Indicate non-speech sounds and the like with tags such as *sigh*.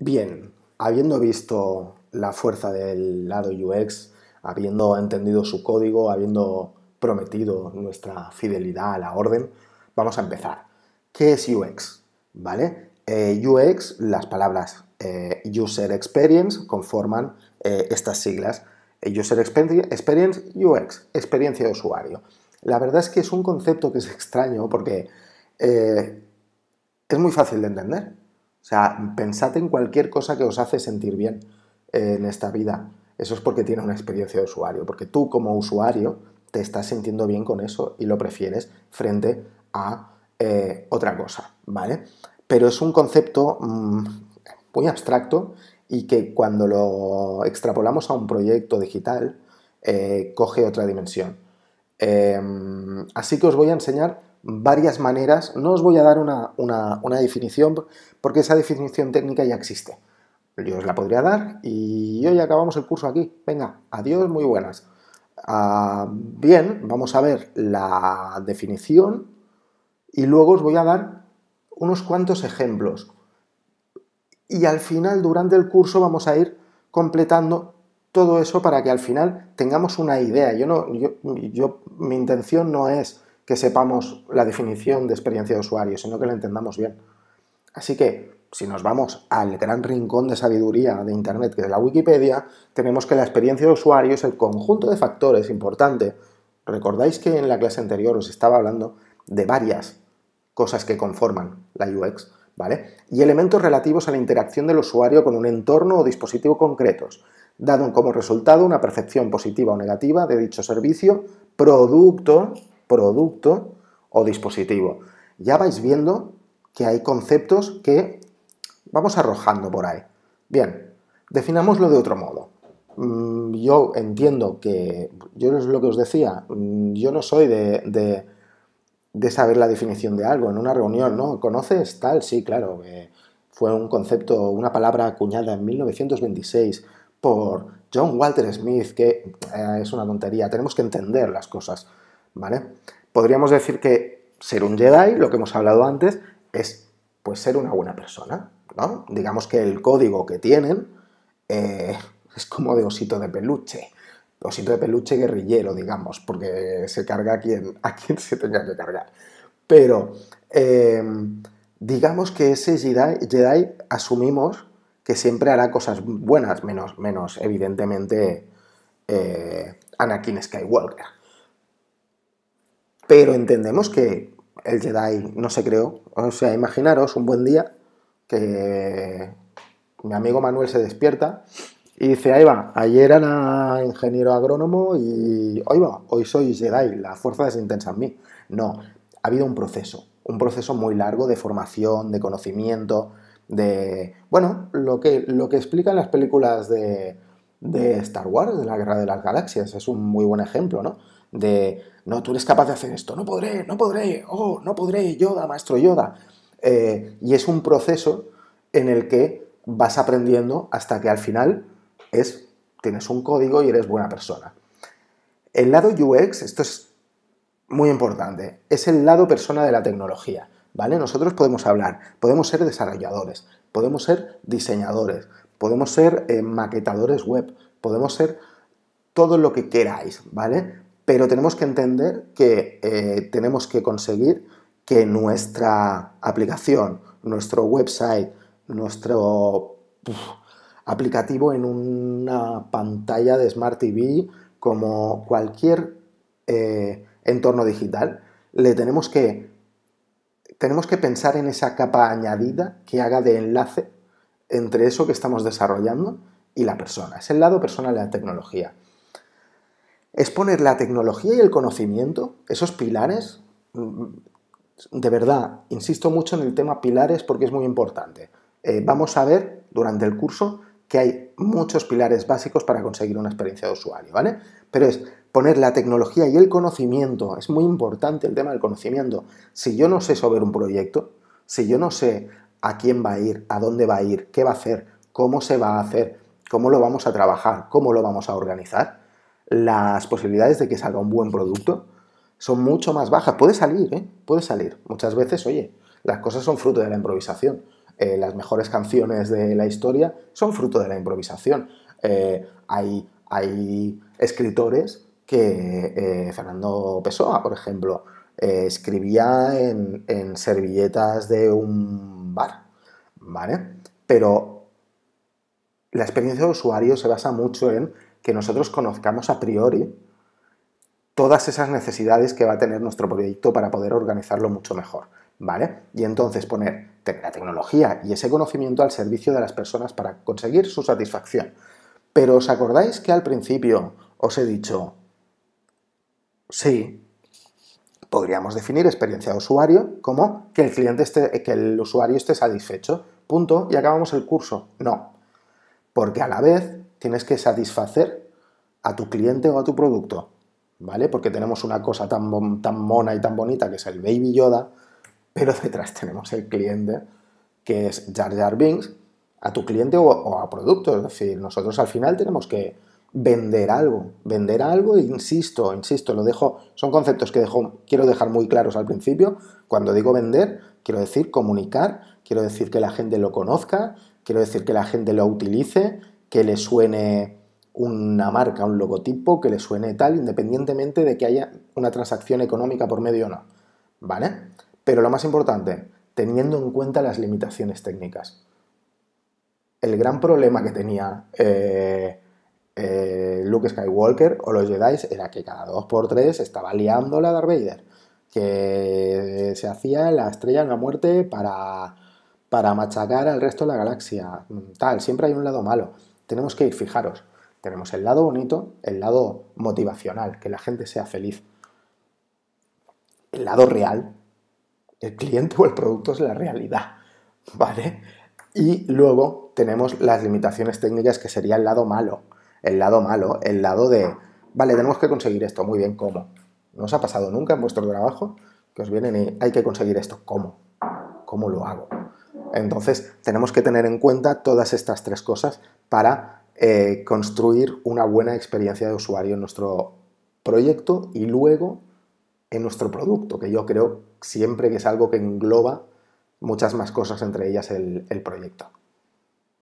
Bien, habiendo visto la fuerza del lado UX, habiendo entendido su código, habiendo prometido nuestra fidelidad a la orden, vamos a empezar. ¿Qué es UX? ¿Vale? Eh, UX, las palabras eh, User Experience conforman eh, estas siglas. User Experience, UX, experiencia de usuario. La verdad es que es un concepto que es extraño porque es muy fácil de entender o sea, pensad en cualquier cosa que os hace sentir bien eh, en esta vida. Eso es porque tiene una experiencia de usuario, porque tú como usuario te estás sintiendo bien con eso y lo prefieres frente a eh, otra cosa, ¿vale? Pero es un concepto mm, muy abstracto y que cuando lo extrapolamos a un proyecto digital, eh, coge otra dimensión. así que os voy a enseñar varias maneras. No os voy a dar una, definición porque esa definición técnica ya existe. Yo os la podría dar y hoy acabamos el curso aquí. Venga, adiós, muy buenas. Ah, bien, vamos a ver la definición y luego os voy a dar unos cuantos ejemplos. Y al final, durante el curso, vamos a ir completando todo eso para que al final tengamos una idea. Yo no, yo, mi intención no es que sepamos la definición de experiencia de usuario, sino que la entendamos bien. Así que, si nos vamos al gran rincón de sabiduría de Internet, que es la Wikipedia, tenemos que la experiencia de usuario es el conjunto de factores importante. Recordáis que en la clase anterior os estaba hablando de varias cosas que conforman la UX, ¿vale? Y elementos relativos a la interacción del usuario con un entorno o dispositivo concretos, dado como resultado una percepción positiva o negativa de dicho servicio, producto producto o dispositivo. Ya vais viendo que hay conceptos que vamos arrojando por ahí. Bien, definámoslo de otro modo. Mm, yo entiendo que, yo es lo que os decía, mm, yo no soy de, saber la definición de algo en una reunión, ¿no? ¿Conoces tal? Sí, claro, que eh, fue un concepto, una palabra acuñada en 1926 por John Walter Smith, que eh, es una tontería, tenemos que entender las cosas. Podríamos decir que ser un Jedi, lo que hemos hablado antes, es pues ser una buena persona, ¿no? Digamos que el código que tienen eh, *laughs* es como de osito de peluche, osito de peluche guerrillero, digamos, porque se carga a quien, *laughs* a quien se tenga que cargar. Pero eh, digamos que ese Jedi, asumimos que siempre hará cosas buenas, menos, menos evidentemente eh, Anakin Skywalker. Pero entendemos que el Jedi no se creó. O sea, imaginaros un buen día que mi amigo Manuel se despierta y dice, ahí va, ayer era ingeniero agrónomo y hoy va, hoy soy Jedi, la fuerza es intensa en mí. No, ha habido un proceso, un proceso muy largo de formación, de conocimiento, de, bueno, lo que, lo que explican las películas de Star Wars, de la Guerra de las Galaxias, es un muy buen ejemplo, ¿no? de, no, tú eres capaz de hacer esto, no podré, no podré, oh, no podré, Yoda, maestro Yoda. Eh, y es un proceso en el que vas aprendiendo hasta que al final es, tienes un código y eres buena persona. El lado UX, esto es muy importante, es el lado persona de la tecnología. ¿Vale? Nosotros podemos hablar, podemos ser desarrolladores, podemos ser diseñadores, podemos ser eh, maquetadores web, podemos ser todo lo que queráis, ¿vale? pero tenemos que entender que eh, tenemos que conseguir que nuestra aplicación, nuestro website, nuestro aplicativo en una pantalla de Smart TV, como cualquier eh, entorno digital, le tenemos que, tenemos que pensar en esa capa añadida que haga de enlace entre eso que estamos desarrollando y la persona. Es el lado personal de la tecnología es poner la tecnología y el conocimiento, esos pilares, mm, de verdad, insisto mucho en el tema pilares porque es muy importante. Eh, vamos a ver durante el curso que hay muchos pilares básicos para conseguir una experiencia de usuario, ¿vale? Pero es poner la tecnología y el conocimiento, es muy importante el tema del conocimiento. Si yo no sé sobre un proyecto, si yo no sé a quién va a ir, a dónde va a ir, qué va a hacer, cómo se va a hacer, cómo lo vamos a trabajar, cómo lo vamos a organizar, las posibilidades de que salga un buen producto son mucho más bajas. Puede salir, ¿eh? Puede salir. Muchas veces, oye, las cosas son fruto de la improvisación. Eh, las mejores canciones de la historia son fruto de la improvisación. Eh, hay, hay, escritores que, eh, Fernando Pessoa, por ejemplo, escribía en, en, servilletas de un bar, ¿vale? Pero la experiencia de usuario se basa mucho en que nosotros conozcamos a priori todas esas necesidades que va a tener nuestro proyecto para poder organizarlo mucho mejor, ¿vale? Y entonces poner la tecnología y ese conocimiento al servicio de las personas para conseguir su satisfacción. Pero ¿os acordáis que al principio os he dicho, sí, podríamos definir experiencia de usuario como que el cliente esté, que el usuario esté satisfecho, punto, y acabamos el curso? No, porque a la vez tienes que satisfacer a tu cliente o a tu producto, ¿vale? Porque tenemos una cosa tan, tan mona y tan bonita que es el Baby Yoda, pero detrás tenemos el cliente que es Jar Jar Binks, a tu cliente o, a producto. Es decir, nosotros al final tenemos que vender algo, vender algo, e insisto, insisto, lo dejo, son conceptos que quiero dejar muy claros al principio. Cuando digo vender, quiero decir comunicar, quiero decir que la gente lo conozca, quiero decir que la gente lo utilice, que le suene una marca, un logotipo, que le suene tal, independientemente de que haya una transacción económica por medio o no. ¿Vale? Pero lo más importante, teniendo en cuenta las limitaciones técnicas. El gran problema que tenía eh, eh, Luke Skywalker o los Jedi era que cada 2x3 estaba liando la Darth Vader, que se hacía la estrella de la muerte para, para machacar al resto de la galaxia. Tal, siempre hay un lado malo tenemos que ir, fijaros, tenemos el lado bonito, el lado motivacional, que la gente sea feliz, el lado real, el cliente o el producto es la realidad, ¿vale? Y luego tenemos las limitaciones técnicas que sería el lado malo, el lado malo, el lado de, vale, tenemos que conseguir esto, muy bien, ¿cómo? ¿No os ha pasado nunca en vuestro trabajo que os vienen y hay que conseguir esto? ¿Cómo? ¿Cómo lo hago? Entonces tenemos que tener en cuenta todas estas tres cosas para eh, construir una buena experiencia de usuario en nuestro proyecto y luego en nuestro producto, que yo creo siempre que es algo que engloba muchas más cosas, entre ellas el proyecto.